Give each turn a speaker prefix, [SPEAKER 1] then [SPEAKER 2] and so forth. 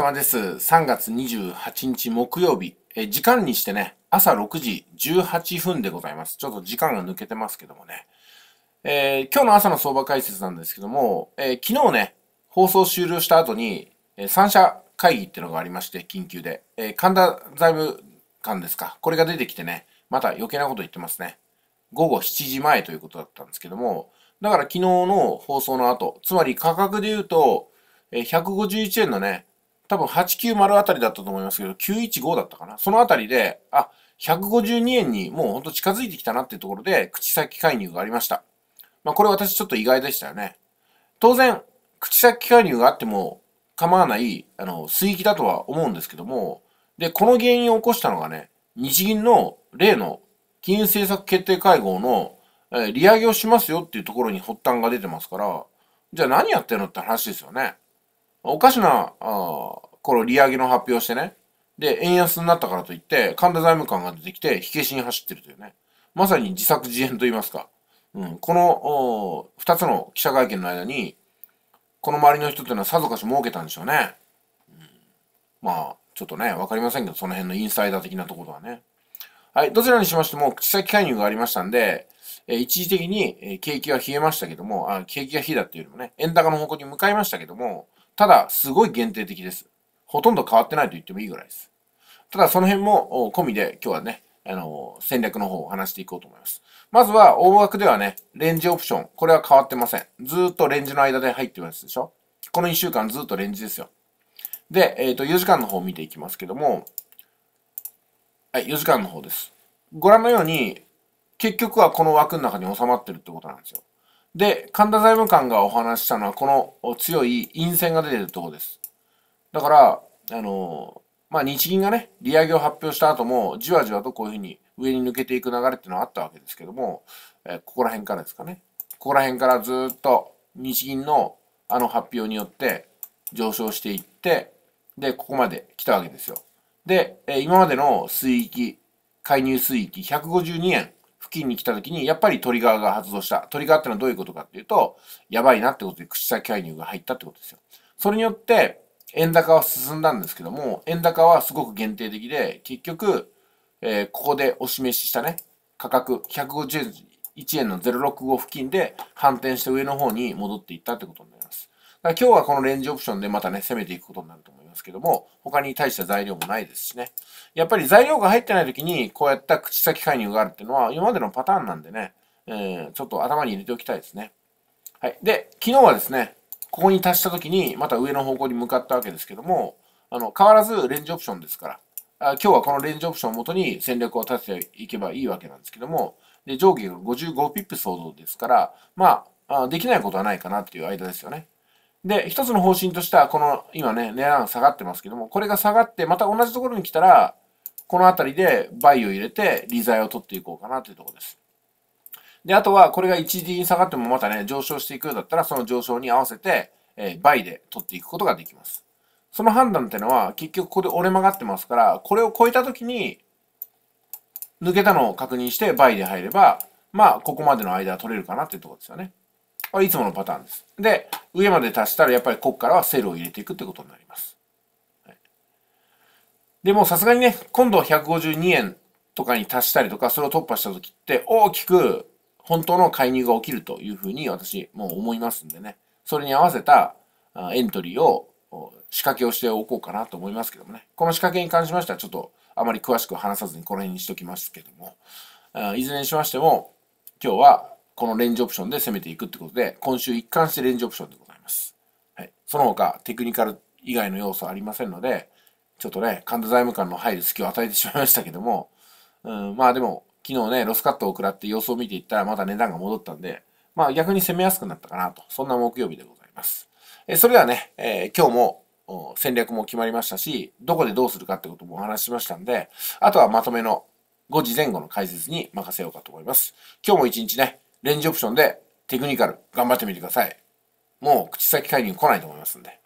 [SPEAKER 1] 様です。3月28日木曜日。え、時間にしてね、朝6時18分でございます。ちょっと時間が抜けてますけどもね。えー、今日の朝の相場解説なんですけども、えー、昨日ね、放送終了した後に、えー、三者会議ってのがありまして、緊急で。え神田財務官ですか。これが出てきてね、また余計なこと言ってますね。午後7時前ということだったんですけども、だから昨日の放送の後、つまり価格で言うと、え151円のね、多分890あたりだったと思いますけど、915だったかな。そのあたりで、あ、152円にもうほんと近づいてきたなっていうところで、口先介入がありました。まあこれ私ちょっと意外でしたよね。当然、口先介入があっても構わない、あの、水域だとは思うんですけども、で、この原因を起こしたのがね、日銀の例の金融政策決定会合の、えー、利上げをしますよっていうところに発端が出てますから、じゃあ何やってんのって話ですよね。おかしな、あこの利上げの発表してね、で、円安になったからといって、神田財務官が出てきて、火消しに走ってるというね。まさに自作自演と言いますか。うん、この、二つの記者会見の間に、この周りの人っていうのはさぞかし儲けたんでしょうね。うん、まあ、ちょっとね、わかりませんけど、その辺のインサイダー的なところはね。はい、どちらにしましても、口先介入がありましたんで、え一時的に景気が冷えましたけども、あ景気が冷えだっていうよりもね、円高の方向に向かいましたけども、ただ、すごい限定的です。ほとんど変わってないと言ってもいいぐらいです。ただ、その辺も込みで今日はね、あの、戦略の方を話していこうと思います。まずは、大枠ではね、レンジオプション。これは変わってません。ずっとレンジの間で入ってるやつでしょこの1週間ずっとレンジですよ。で、えっ、ー、と、4時間の方を見ていきますけども、はい、4時間の方です。ご覧のように、結局はこの枠の中に収まってるってことなんですよ。で、神田財務官がお話したのは、この強い陰線が出てるところです。だから、あの、まあ、日銀がね、利上げを発表した後も、じわじわとこういうふうに上に抜けていく流れっていうのはあったわけですけども、えここら辺からですかね。ここら辺からずっと日銀のあの発表によって上昇していって、で、ここまで来たわけですよ。で、え今までの水域、介入水域152円近に来た時に、やっぱりトリガーが発動した。トリガーってのはどういうことかっていうと、やばいなってことで口先介入が入ったってことですよ。それによって、円高は進んだんですけども、円高はすごく限定的で、結局、えー、ここでお示ししたね、価格151円の065付近で反転して上の方に戻っていったってことになります。今日はこのレンジオプションでまたね、攻めていくことになると思いますけども、他に対した材料もないですしね。やっぱり材料が入ってない時に、こうやった口先介入があるっていうのは、今までのパターンなんでね、えー、ちょっと頭に入れておきたいですね。はい。で、昨日はですね、ここに達した時に、また上の方向に向かったわけですけども、あの、変わらずレンジオプションですから、あ今日はこのレンジオプションをもとに戦略を立てていけばいいわけなんですけども、で、上下が55ピップ相当ですから、まあできないことはないかなっていう間ですよね。で、一つの方針としては、この、今ね、値段下がってますけども、これが下がって、また同じところに来たら、この辺りで倍を入れて、利材を取っていこうかなというところです。で、あとは、これが一時に下がってもまたね、上昇していくようだったら、その上昇に合わせて、えー、倍で取っていくことができます。その判断ってのは、結局ここで折れ曲がってますから、これを超えたときに、抜けたのを確認して、倍で入れば、まあ、ここまでの間は取れるかなっていうところですよね。まいつものパターンです。で、上まで足したらやっぱりここからはセルを入れていくってことになります。はい、でもさすがにね、今度は152円とかに達したりとか、それを突破した時って大きく本当の介入が起きるというふうに私もう思いますんでね。それに合わせたエントリーを仕掛けをしておこうかなと思いますけどもね。この仕掛けに関しましてはちょっとあまり詳しく話さずにこの辺にしときますけども、いずれにしましても今日はこのレンジオプションで攻めていくってことで、今週一貫してレンジオプションでございます。はい。その他、テクニカル以外の要素ありませんので、ちょっとね、神田財務官の入る隙を与えてしまいましたけども、うん、まあでも、昨日ね、ロスカットを食らって様子を見ていったら、まだ値段が戻ったんで、まあ逆に攻めやすくなったかなと、そんな木曜日でございます。えそれではね、えー、今日も戦略も決まりましたし、どこでどうするかってこともお話ししましたんで、あとはまとめの5時前後の解説に任せようかと思います。今日も一日ね、レンジオプションでテクニカル頑張ってみてください。もう口先会議に来ないと思いますんで。